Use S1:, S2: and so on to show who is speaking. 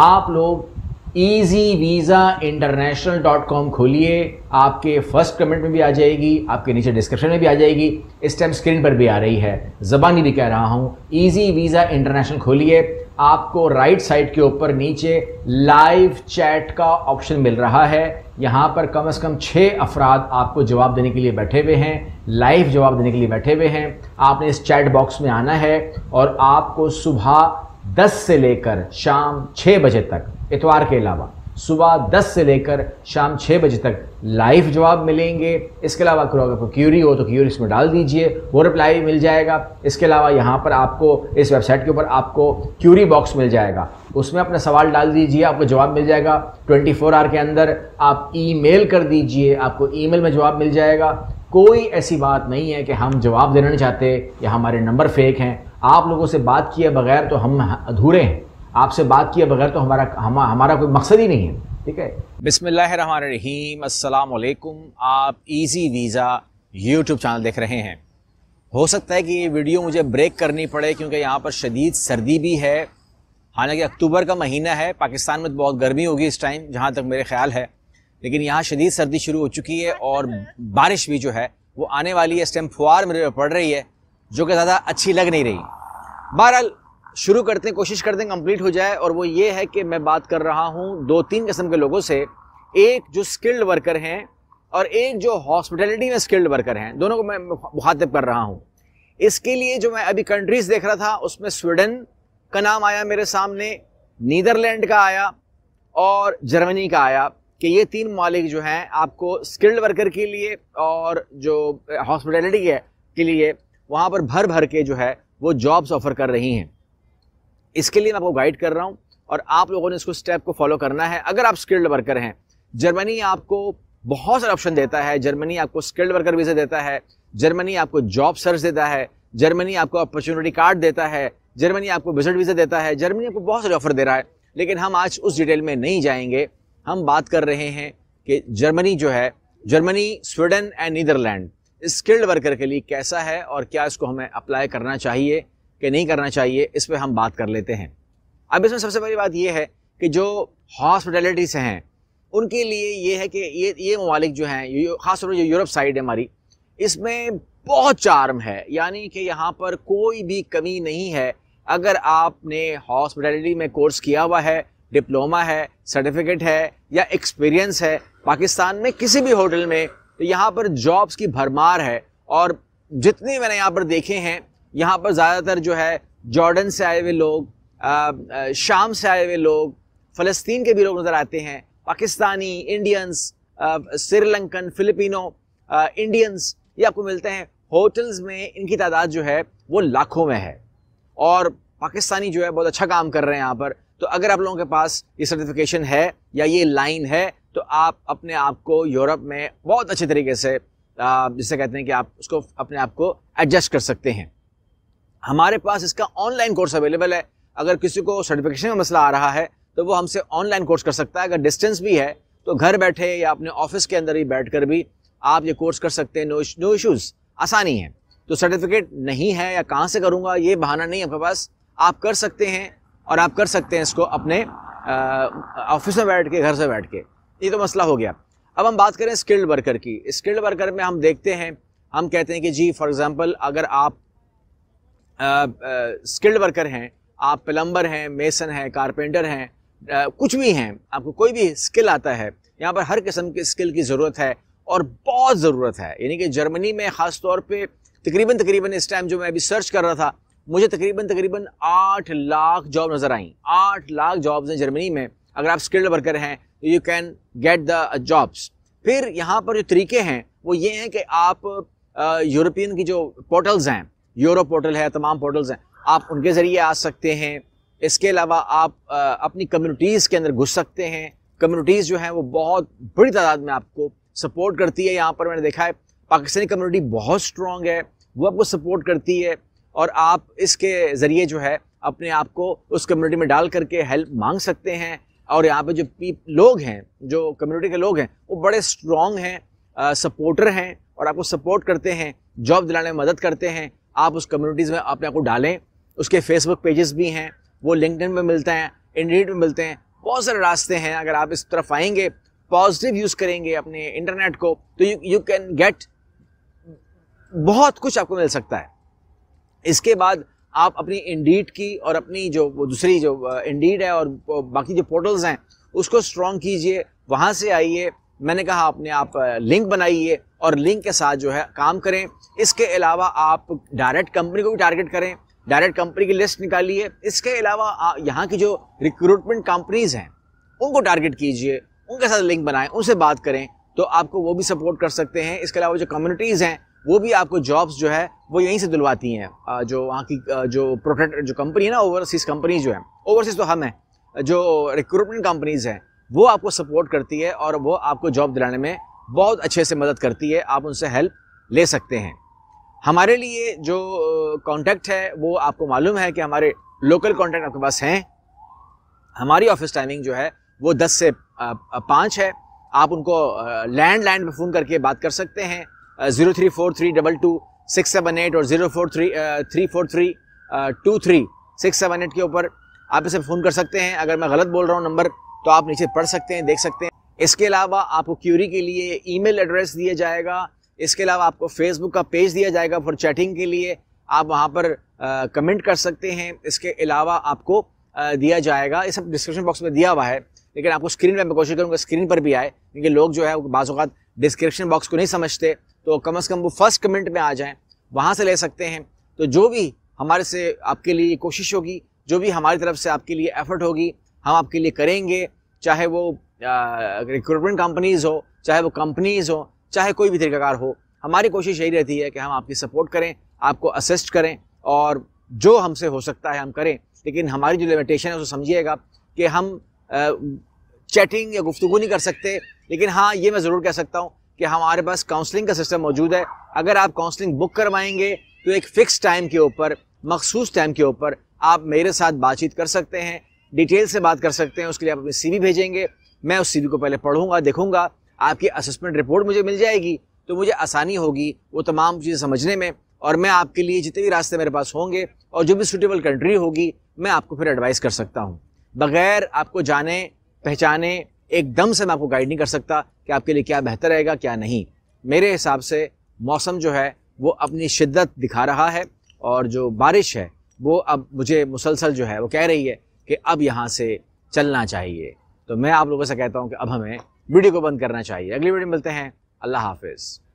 S1: आप लोग easy visa international dot com खोलिए आपके फर्स्ट कमेंट में भी आ जाएगी आपके नीचे डिस्क्रिप्शन में भी आ जाएगी इस टाइम स्क्रीन पर भी आ रही है ज़बानी भी कह रहा हूँ ईजी वीज़ा इंटरनेशनल खोलिए आपको राइट साइड के ऊपर नीचे लाइव चैट का ऑप्शन मिल रहा है यहाँ पर कम से कम छः अफराद आपको जवाब देने के लिए बैठे हुए हैं लाइव जवाब देने के लिए बैठे हुए हैं आपने इस चैट बॉक्स में आना है और आपको सुबह दस से लेकर शाम छः बजे तक इतवार के अलावा सुबह दस से लेकर शाम छः बजे तक लाइव जवाब मिलेंगे इसके अलावा अगर आपको क्यूरी हो तो क्यूरी इसमें डाल दीजिए वो रिप्लाई मिल जाएगा इसके अलावा यहाँ पर आपको इस वेबसाइट के ऊपर आपको क्यूरी बॉक्स मिल जाएगा उसमें अपना सवाल डाल दीजिए आपको जवाब मिल जाएगा 24 फोर आवर के अंदर आप ईमेल कर दीजिए आपको ईमेल में जवाब मिल जाएगा कोई ऐसी बात नहीं है कि हम जवाब देना नहीं चाहते या हमारे नंबर फेक हैं आप लोगों से बात किए बगैर तो हम अधूरे हैं आपसे बात किए बगैर तो हमारा हम, हमारा कोई मकसद ही नहीं है ठीक है अस्सलाम वालेकुम आप इजी वीज़ा यूट्यूब चैनल देख रहे हैं हो सकता है कि ये वीडियो मुझे ब्रेक करनी पड़े क्योंकि यहाँ पर शदीद सर्दी भी है हालांकि अक्टूबर का महीना है पाकिस्तान में तो बहुत गर्मी होगी इस टाइम जहाँ तक मेरे ख्याल है लेकिन यहाँ शदीद सर्दी शुरू हो चुकी है और बारिश भी जो है वो आने वाली है इस टाइम फुहार मेरे पर पड़ रही है जो कि ज़्यादा अच्छी लग नहीं रही बहरहाल शुरू करते हैं कोशिश करते हैं कंप्लीट हो जाए और वो ये है कि मैं बात कर रहा हूँ दो तीन किस्म के लोगों से एक जो स्किल्ड वर्कर हैं और एक जो हॉस्पिटलिटी में स्किल्ड वर्कर हैं दोनों को मैं मुखातिब कर रहा हूँ इसके लिए जो मैं अभी कंट्रीज़ देख रहा था उसमें स्वीडन का नाम आया मेरे सामने नीदरलैंड का आया और जर्मनी का आया कि ये तीन मालिक जो हैं आपको स्किल्ड वर्कर के लिए और जो हॉस्पिटलिटी है के लिए वहाँ पर भर भर के जो है वो जॉब्स ऑफर कर रही हैं इसके लिए मैं आपको गाइड कर रहा हूँ और आप लोगों ने इसको स्टेप को फॉलो करना है अगर आप स्किल्ड वर्कर हैं जर्मनी आपको बहुत सारे ऑप्शन देता है जर्मनी आपको स्किल्ड वर्कर वीज़ा देता है जर्मनी आपको जॉब सर्च देता है जर्मनी आपको अपॉर्चुनिटी कार्ड देता है जर्मनी आपको विजिट वीज़ा देता है जर्मनी आपको बहुत सारे ऑफर दे रहा है लेकिन हम आज उस डिटेल में नहीं जाएंगे हम बात कर रहे हैं कि जर्मनी जो है Germany Sweden and Netherlands skilled worker के लिए कैसा है और क्या इसको हमें अप्लाई करना चाहिए कि नहीं करना चाहिए इस पर हम बात कर लेते हैं अब इसमें सबसे बड़ी बात यह है कि जो हॉस्पिटलिटीज़ हैं उनके लिए ये है कि ये ये ममालिक जो हैं ख़ासतौर पर जो यूरोप साइड है हमारी इसमें बहुत चार्म है यानी कि यहाँ पर कोई भी कमी नहीं है अगर आपने हॉस्पिटलिटी में कोर्स किया हुआ है डिप्लोमा है सर्टिफिकेट है या एक्सपीरियंस है पाकिस्तान में किसी भी होटल में तो यहाँ पर जॉब्स की भरमार है और जितने मैंने यहाँ पर देखे हैं यहाँ पर ज़्यादातर जो है जॉर्डन से आए हुए लोग शाम से आए हुए लोग फ़लस्तीन के भी लोग नज़र आते हैं Pakistani Indians Sri Lankan Filipino Indians ये आपको मिलते हैं होटल्स में इनकी तादाद जो है वो लाखों में है और पाकिस्तानी जो है बहुत अच्छा काम कर रहे हैं यहाँ पर तो अगर आप लोगों के पास ये सर्टिफिकेशन है या ये लाइन है तो आप अपने आप को यूरोप में बहुत अच्छे तरीके से जिसे कहते हैं कि आप उसको अपने आप को एडजस्ट कर सकते हैं हमारे पास इसका ऑनलाइन कोर्स अवेलेबल है अगर किसी को सर्टिफिकेशन का मसला आ रहा है तो वो हमसे ऑनलाइन कोर्स कर सकता है अगर डिस्टेंस भी है तो घर बैठे या अपने ऑफिस के अंदर ही बैठ कर भी आप ये कोर्स कर सकते हैं नो नो इशूज़ आसानी है तो सर्टिफिकेट नहीं है या कहाँ से करूँगा ये बहाना नहीं आपके पास आप कर सकते हैं और आप कर सकते हैं इसको अपने ऑफिस में बैठ के घर से बैठ के ये तो मसला हो गया अब हम बात करें स्किल्ड वर्कर की स्किल्ड वर्कर में हम देखते हैं हम कहते हैं कि जी फॉर एग्ज़ाम्पल अगर आप स्किल्ड वर्कर हैं आप प्लम्बर हैं मेसन हैं कारपेंटर हैं कुछ भी हैं आपको कोई भी स्किल आता है यहाँ पर हर किस्म के स्किल की ज़रूरत है और बहुत ज़रूरत है यानी कि जर्मनी में ख़ास तौर पे तकरीबन तकरीबन इस टाइम जो मैं अभी सर्च कर रहा था मुझे तकरीबन तकरीबन आठ लाख जॉब नज़र आई आठ लाख जॉब्स हैं जर्मनी में अगर आप स्किल्ड वर्कर हैं you can get the jobs फिर यहाँ पर जो तरीके हैं वो ये हैं कि आप यूरोपियन uh, की जो पोर्टल्स हैं यूरो पोर्टल है तमाम पोर्टल्स हैं आप उनके ज़रिए आ सकते हैं इसके अलावा आप आ, uh, अपनी कम्युनिटीज़ के अंदर घुस सकते हैं कम्युनिटीज़ जो हैं वो बहुत बड़ी तादाद में आपको सपोर्ट करती है यहाँ पर मैंने देखा है पाकिस्तानी कम्युनिटी बहुत स्ट्रॉन्ग है वो आपको सपोर्ट करती है और आप इसके ज़रिए जो है अपने आप को उस कम्युनिटी में डाल करके हेल्प मांग सकते हैं और यहाँ पे जो पीप लोग हैं जो कम्युनिटी के लोग हैं वो बड़े स्ट्रॉन्ग हैं सपोर्टर हैं और आपको सपोर्ट करते हैं जॉब दिलाने में मदद करते हैं आप उस कम्युनिटीज़ में अपने आप को डालें उसके फेसबुक पेजेस भी हैं वो लिंकडिन में मिलते हैं इंटरनेट में मिलते हैं बहुत सारे रास्ते हैं अगर आप इस तरफ आएंगे पॉजिटिव यूज़ करेंगे अपने इंटरनेट को तो यू यू कैन गेट बहुत कुछ आपको मिल सकता है इसके बाद आप अपनी इंडीड की और अपनी जो दूसरी जो इंडीड है और बाकी जो पोर्टल्स हैं उसको स्ट्रॉन्ग कीजिए वहाँ से आइए मैंने कहा अपने आप लिंक बनाइए और लिंक के साथ जो है काम करें इसके अलावा आप डायरेक्ट कंपनी को भी टारगेट करें डायरेक्ट कंपनी की लिस्ट निकालिए इसके अलावा यहाँ की जो रिक्रूटमेंट कंपनीज हैं उनको टारगेट कीजिए उनके साथ लिंक बनाएं उनसे बात करें तो आपको वो भी सपोर्ट कर सकते हैं इसके अलावा जो कम्युनिटीज़ हैं वो भी आपको जॉब्स जो है वो यहीं से दिलवाती हैं जो वहाँ की जो प्रोटेक्ट जो कंपनी है ना ओवरसीज़ कंपनीज जो है ओवरसीज़ तो हम हैं जो रिक्रूटमेंट कंपनीज़ हैं वो आपको सपोर्ट करती है और वो आपको जॉब दिलाने में बहुत अच्छे से मदद करती है आप उनसे हेल्प ले सकते हैं हमारे लिए जो कॉन्टैक्ट है वो आपको मालूम है कि हमारे लोकल कॉन्टैक्ट आपके पास हैं हमारी ऑफिस टाइमिंग जो है वो दस से पाँच है आप उनको लैंड लैंड पर फ़ोन करके बात कर सकते हैं zero three four three double two six seven eight और zero four three three four three two three six seven eight के ऊपर आप इसे फ़ोन कर सकते हैं अगर मैं गलत बोल रहा हूँ नंबर तो आप नीचे पढ़ सकते हैं देख सकते हैं इसके अलावा आपको क्यूरी के लिए ईमेल एड्रेस दिया जाएगा इसके अलावा आपको फेसबुक का पेज दिया जाएगा फॉर चैटिंग के लिए आप वहाँ पर कमेंट कर सकते हैं इसके अलावा आपको दिया जाएगा ये सब डिस्क्रिप्शन बॉक्स में दिया हुआ है लेकिन आपको स्क्रीन पर मैं कोशिश करूँगा स्क्रीन पर भी आए क्योंकि लोग जो है बाज़ात डिस्क्रिप्शन बॉक्स को नहीं समझते तो कम अज़ कम वो फर्स्ट कमेंट में आ जाएँ वहाँ से ले सकते हैं तो जो भी हमारे से आपके लिए कोशिश होगी जो भी हमारी तरफ से आपके लिए एफर्ट होगी हम आपके लिए करेंगे चाहे वो रिक्रूटमेंट कंपनीज़ हो चाहे वो कंपनीज़ हो चाहे कोई भी तरीक़ाकार हो हमारी कोशिश यही रहती है कि हम आपकी सपोर्ट करें आपको असिस्ट करें और जो हमसे हो सकता है हम करें लेकिन हमारी जो लिमिटेशन है उसको समझिएगा कि हम चैटिंग या गुफ्तु नहीं कर सकते लेकिन हाँ ये मैं ज़रूर कह सकता हूँ कि हमारे पास काउंसलिंग का सिस्टम मौजूद है अगर आप काउंसलिंग बुक करवाएंगे तो एक फ़िक्स टाइम के ऊपर मखसूस टाइम के ऊपर आप मेरे साथ बातचीत कर सकते हैं डिटेल से बात कर सकते हैं उसके लिए आप अपनी सी भेजेंगे मैं उस सी को पहले पढ़ूंगा देखूंगा आपकी असेसमेंट रिपोर्ट मुझे मिल जाएगी तो मुझे आसानी होगी वो तमाम चीज़ें समझने में और मैं आपके लिए जितने भी रास्ते मेरे पास होंगे और जो भी सूटेबल कंट्री होगी मैं आपको फिर एडवाइस कर सकता हूँ बग़ैर आपको जाने पहचाने एकदम से मैं आपको गाइड नहीं कर सकता कि आपके लिए क्या बेहतर रहेगा क्या नहीं मेरे हिसाब से मौसम जो है वो अपनी शिद्दत दिखा रहा है और जो बारिश है वो अब मुझे मुसलसल जो है वो कह रही है कि अब यहाँ से चलना चाहिए तो मैं आप लोगों से कहता हूँ कि अब हमें वीडियो को बंद करना चाहिए अगली वीडियो मिलते हैं अल्लाह हाफिज़